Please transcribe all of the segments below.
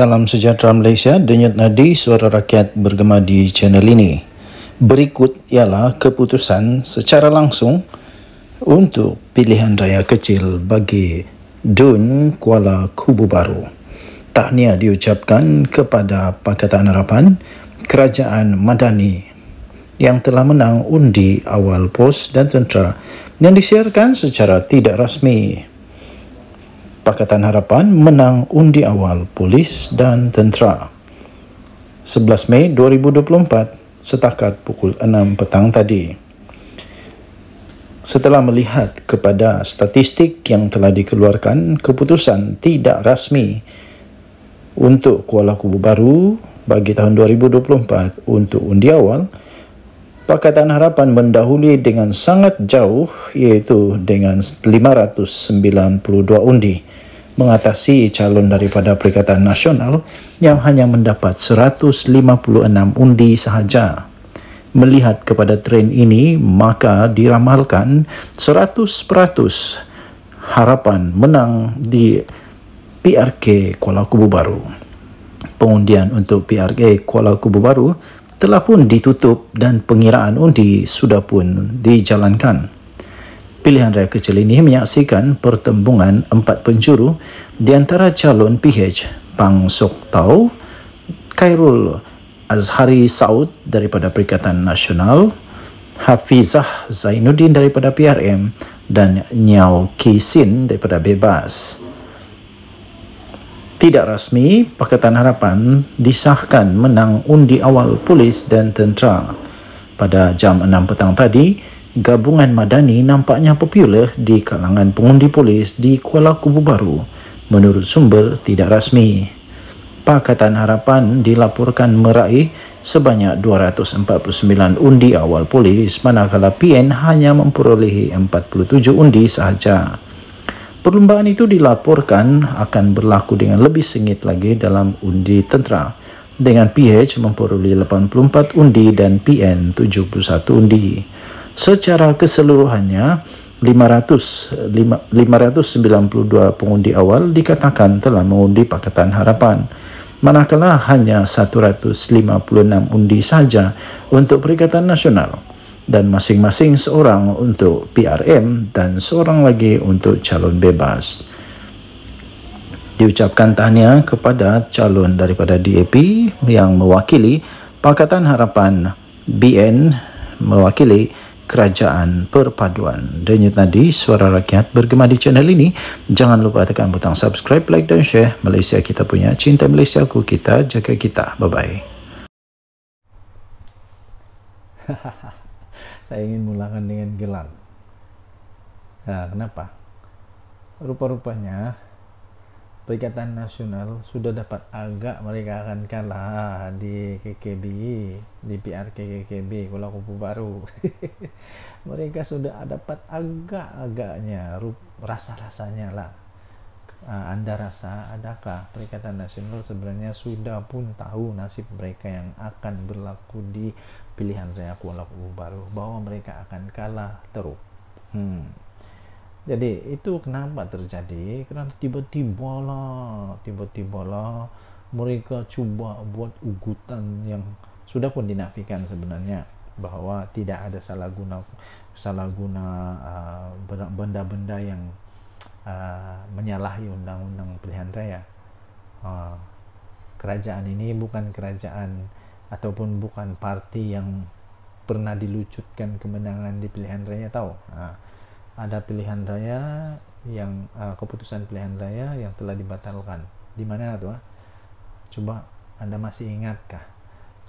Salam sejahtera Malaysia, denyut nadi suara rakyat bergema di channel ini. Berikut ialah keputusan secara langsung untuk pilihan raya kecil bagi Dun Kuala Kubu Baru. Tahniah diucapkan kepada Pakatan Harapan Kerajaan Madani yang telah menang undi awal pos dan tentera yang disiarkan secara tidak rasmi Pakatan Harapan menang undi awal polis dan tentera. 11 Mei 2024 setakat pukul 6 petang tadi. Setelah melihat kepada statistik yang telah dikeluarkan, keputusan tidak rasmi untuk Kuala Kubu Baru bagi tahun 2024 untuk undi awal Pakatan Harapan mendahului dengan sangat jauh yaitu dengan 592 undi mengatasi calon daripada Perikatan Nasional yang hanya mendapat 156 undi sahaja. Melihat kepada tren ini, maka diramalkan 100% harapan menang di PRK Kuala Kubu Baru. Pengundian untuk PRK Kuala Kubu Baru telah pun ditutup dan pengiraan undi sudah pun dijalankan. Pilihan raya kecil ini menyaksikan pertembungan empat penjuru di antara calon PH Pang Sok Tau, Khairul Azhari Saud daripada Perikatan Nasional, Hafizah Zainuddin daripada PRM dan Nyao Kisin daripada Bebas tidak rasmi, Pakatan Harapan disahkan menang undi awal polis dan tentera. Pada jam 6 petang tadi, gabungan madani nampaknya popular di kalangan pengundi polis di Kuala Kubu Baru menurut sumber tidak rasmi. Pakatan Harapan dilaporkan meraih sebanyak 249 undi awal polis manakala PN hanya memperolehi 47 undi sahaja. Perlumbaan itu dilaporkan akan berlaku dengan lebih sengit lagi dalam undi tentera dengan PH memperoleh 84 undi dan PN 71 undi. Secara keseluruhannya, 500, 592 pengundi awal dikatakan telah mengundi Pakatan Harapan. Manakala hanya 156 undi saja untuk Perikatan Nasional. dan masing-masing seorang untuk PRM dan seorang lagi untuk calon bebas. Diucapkan tanya kepada calon daripada DAP yang mewakili Pakatan Harapan BN mewakili Kerajaan Perpaduan. Dan itu suara rakyat bergema di channel ini. Jangan lupa tekan butang subscribe, like dan share. Malaysia kita punya, cinta Malaysia ku kita, jaga kita. Bye-bye. Ha ha ha. saya ingin mulakan dengan gelang. Nah, kenapa? Rupa-rupanya Perikatan Nasional sudah dapat agak mereka akan kalah di KKB, di PR KKB, Kuala Kupu Baru. mereka sudah dapat agak-agaknya, rasa-rasanya lah Eh, Anda rasa adakah Perikatan Nasional sebenarnya sudah pun tahu nasib mereka yang akan berlaku di pilihan raya Kuala Baru bahwa mereka akan kalah teruk. Hmm. Jadi itu kenapa terjadi? Karena tiba-tiba lah, tiba-tiba lah mereka coba buat ugutan yang sudah pun dinafikan sebenarnya bahwa tidak ada salah guna salah guna eh, benda-benda uh, yang uh, menyalahi undang-undang pilihan raya. Uh, kerajaan ini bukan kerajaan ataupun bukan parti yang pernah dilucutkan kemenangan di pilihan raya tahu. Uh, ada pilihan raya yang uh, keputusan pilihan raya yang telah dibatalkan. Di mana tuh? Ah? Coba Anda masih ingatkah?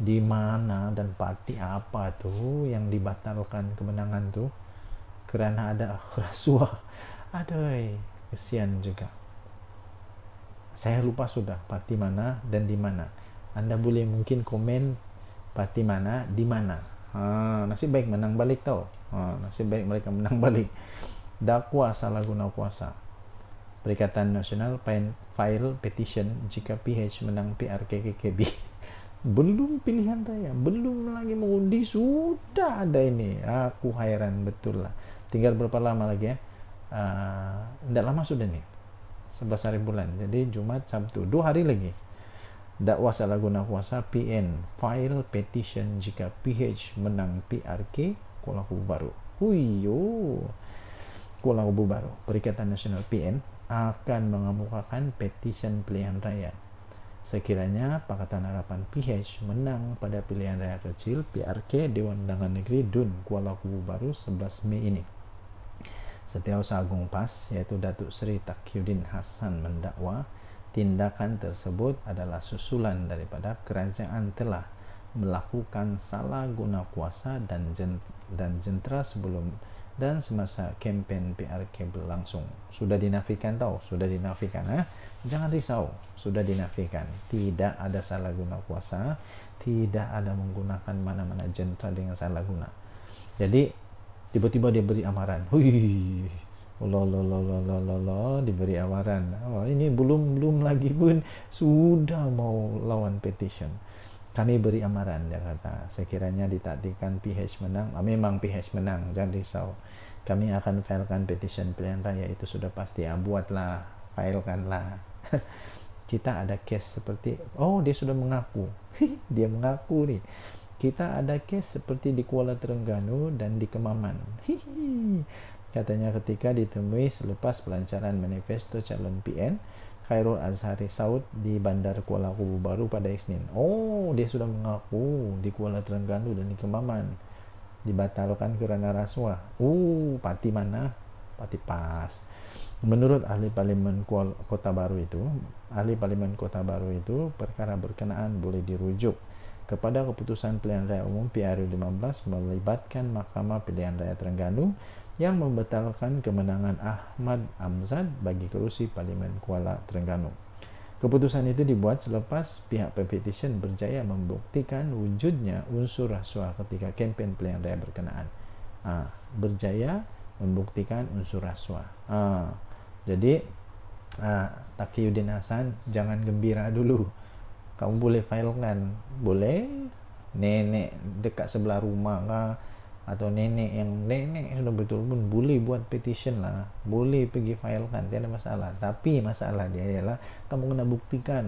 Di mana dan parti apa tuh yang dibatalkan kemenangan tuh? Karena ada rasuah Aduh, kesian juga. Saya lupa sudah pati mana dan di mana. Anda boleh mungkin komen pati mana, di mana. Ha, nasib baik menang balik tau. Ha, nasib baik mereka menang balik. Dakwa salah guna kuasa. Perikatan Nasional file petition jika PH menang PRKKKB. Belum pilihan raya, belum lagi mengundi, sudah ada ini. Aku hairan betul lah. Tinggal berapa lama lagi ya? tidak eh, uh, lama sudah nih sebelas hari bulan jadi Jumat Sabtu dua hari lagi dakwah salah guna kuasa PN file petition jika PH menang PRK Kuala Kubu Baru Uyo Kuala Kubu Baru Perikatan Nasional PN akan mengemukakan petition pilihan raya sekiranya Pakatan Harapan PH menang pada pilihan raya kecil PRK Dewan Undangan Negeri DUN Kuala Kubu Baru 11 Mei ini Setiausaha Agung PAS yaitu Datuk Seri Takyudin Hasan mendakwa tindakan tersebut adalah susulan daripada kerajaan telah melakukan salah guna kuasa dan jen, dan jentera sebelum dan semasa kempen PRK berlangsung. Sudah dinafikan tahu, sudah dinafikan ha? Eh? Jangan risau, sudah dinafikan. Tidak ada salah guna kuasa, tidak ada menggunakan mana-mana jentera dengan salah guna. Jadi tiba-tiba dia beri amaran Hui. Allah Allah Allah Allah Allah Allah diberi amaran oh, ini belum belum lagi pun sudah mau lawan petition kami beri amaran dia kata sekiranya ditakdirkan PH menang ah, memang PH menang jangan risau kami akan filekan petition pilihan raya itu sudah pasti Ah, buatlah filekanlah kita ada case seperti oh dia sudah mengaku dia mengaku nih kita ada case seperti di Kuala Terengganu dan di Kemaman. Hihi. Katanya ketika ditemui selepas pelancaran manifesto calon PN, Khairul Azhari Saud di Bandar Kuala Kubu Baru pada Isnin. Oh, dia sudah mengaku di Kuala Terengganu dan di Kemaman. Dibatalkan kerana rasuah. Uh, pati mana? Pati pas. Menurut ahli parlimen Kota Baru itu, ahli Parlimen Kota Baru itu perkara berkenaan boleh dirujuk kepada keputusan pilihan raya umum PRU 15 melibatkan Mahkamah Pilihan Raya Terengganu yang membatalkan kemenangan Ahmad Amzad bagi kerusi Parlimen Kuala Terengganu. Keputusan itu dibuat selepas pihak petition berjaya membuktikan wujudnya unsur rasuah ketika kampanye pilihan raya berkenaan. Ah, berjaya membuktikan unsur rasuah. Ah, jadi ah, Takiyuddin Hasan jangan gembira dulu kamu boleh filekan boleh nenek dekat sebelah rumah lah atau nenek yang nenek sudah betul pun boleh buat petition lah boleh pergi filekan tiada masalah tapi masalah dia ialah kamu kena buktikan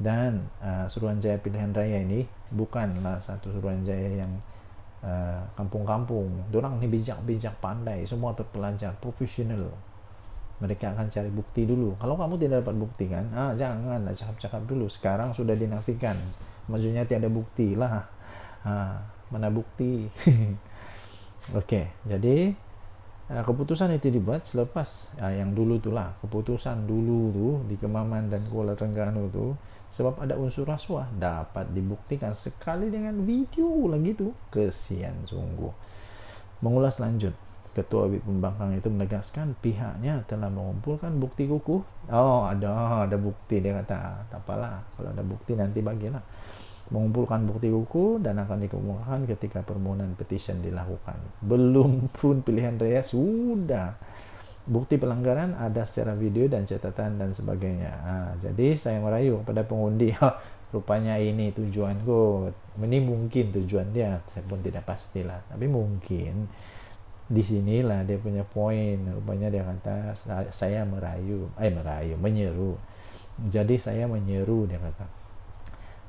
dan uh, Suruhanjaya Pilihan Raya ini bukanlah satu Suruhanjaya yang ah, kampung-kampung. Orang ni bijak-bijak pandai, semua terpelajar, profesional mereka akan cari bukti dulu kalau kamu tidak dapat bukti kan ah jangan cakap-cakap dulu sekarang sudah dinafikan maksudnya tiada bukti lah ah, mana bukti oke okay, jadi ah, keputusan itu dibuat selepas ya, yang dulu itulah keputusan dulu tuh di Kemaman dan Kuala Terengganu tuh sebab ada unsur rasuah dapat dibuktikan sekali dengan video lagi tuh kesian sungguh mengulas lanjut Ketua Bid Pembangkang itu menegaskan pihaknya telah mengumpulkan bukti kukuh. Oh, ada ada bukti dia kata. Tak apalah, kalau ada bukti nanti bagilah. Mengumpulkan bukti kukuh dan akan dikemukakan ketika permohonan petition dilakukan. Belum pun pilihan raya sudah bukti pelanggaran ada secara video dan catatan dan sebagainya. Nah, jadi saya merayu kepada pengundi, rupanya ini tujuanku. Ini mungkin tujuan dia, saya pun tidak pastilah, tapi mungkin di sinilah dia punya poin rupanya dia kata saya merayu eh merayu menyeru jadi saya menyeru dia kata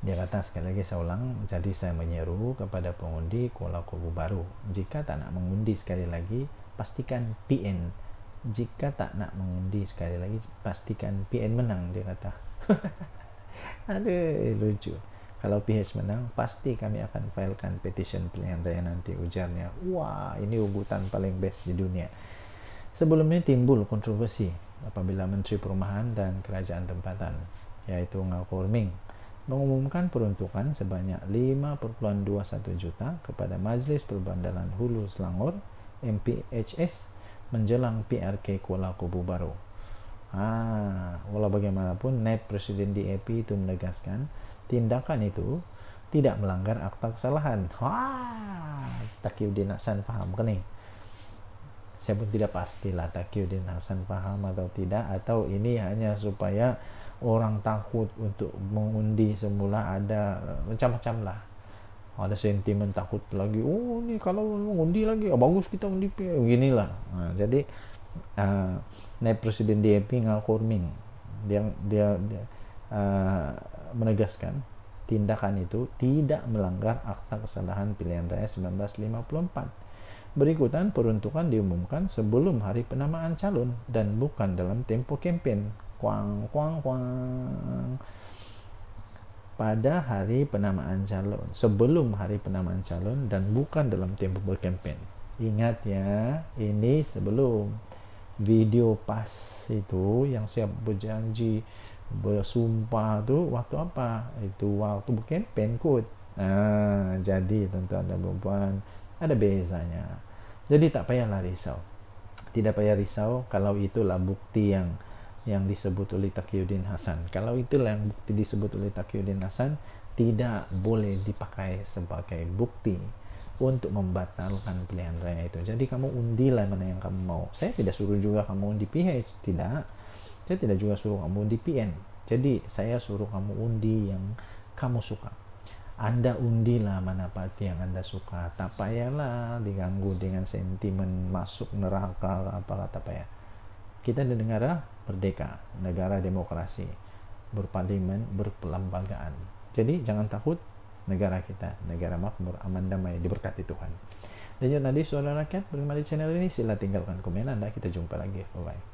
dia kata sekali lagi saya ulang jadi saya menyeru kepada pengundi kuala kubu baru jika tak nak mengundi sekali lagi pastikan PN jika tak nak mengundi sekali lagi pastikan PN menang dia kata aduh lucu kalau PH menang, pasti kami akan filekan petition pilihan raya nanti ujarnya. Wah, ini ugutan paling best di dunia. Sebelumnya timbul kontroversi apabila Menteri Perumahan dan Kerajaan Tempatan, yaitu Ngakorming, mengumumkan peruntukan sebanyak 5,21 juta kepada Majlis Perbandaran Hulu Selangor MPHS menjelang PRK Kuala Kubu Baru. Ah, walau bagaimanapun, Net Presiden DAP itu menegaskan tindakan itu tidak melanggar akta kesalahan. Wah, takyudin Hasan paham nih? Saya pun tidak pastilah takyudin Hasan paham atau tidak atau ini hanya supaya orang takut untuk mengundi semula ada eh, macam-macam lah ada sentimen takut lagi oh ini kalau mengundi lagi oh, bagus kita undi beginilah nah, jadi uh, eh, naik presiden DMP ngakurming dia dia, dia uh, menegaskan tindakan itu tidak melanggar Akta Kesalahan Pilihan Raya 1954. Berikutan peruntukan diumumkan sebelum hari penamaan calon dan bukan dalam tempo kampanye. Kuang kuang kuang. Pada hari penamaan calon, sebelum hari penamaan calon dan bukan dalam tempo berkampanye. Ingat ya, ini sebelum video pas itu yang siap berjanji bersumpah tu waktu apa? Itu waktu mungkin kot. Nah jadi tuan-tuan dan perempuan ada bezanya. Jadi tak payahlah risau. Tidak payah risau kalau itulah bukti yang yang disebut oleh Taqiyuddin Hasan. Kalau itulah yang bukti disebut oleh Taqiyuddin Hasan tidak boleh dipakai sebagai bukti untuk membatalkan pilihan raya itu. Jadi kamu undilah mana yang kamu mau. Saya tidak suruh juga kamu undi PH, tidak saya tidak juga suruh kamu undi PN. Jadi saya suruh kamu undi yang kamu suka. Anda undilah manapati yang Anda suka. Tak payahlah diganggu dengan sentimen masuk neraka apa kata payah. Kita di negara merdeka, negara demokrasi, berparlimen berpelambagaan Jadi jangan takut negara kita, negara makmur, aman damai, diberkati Tuhan. Dan jadi suara rakyat, bagaimana di channel ini? Sila tinggalkan komen Anda. Kita jumpa lagi. Bye-bye.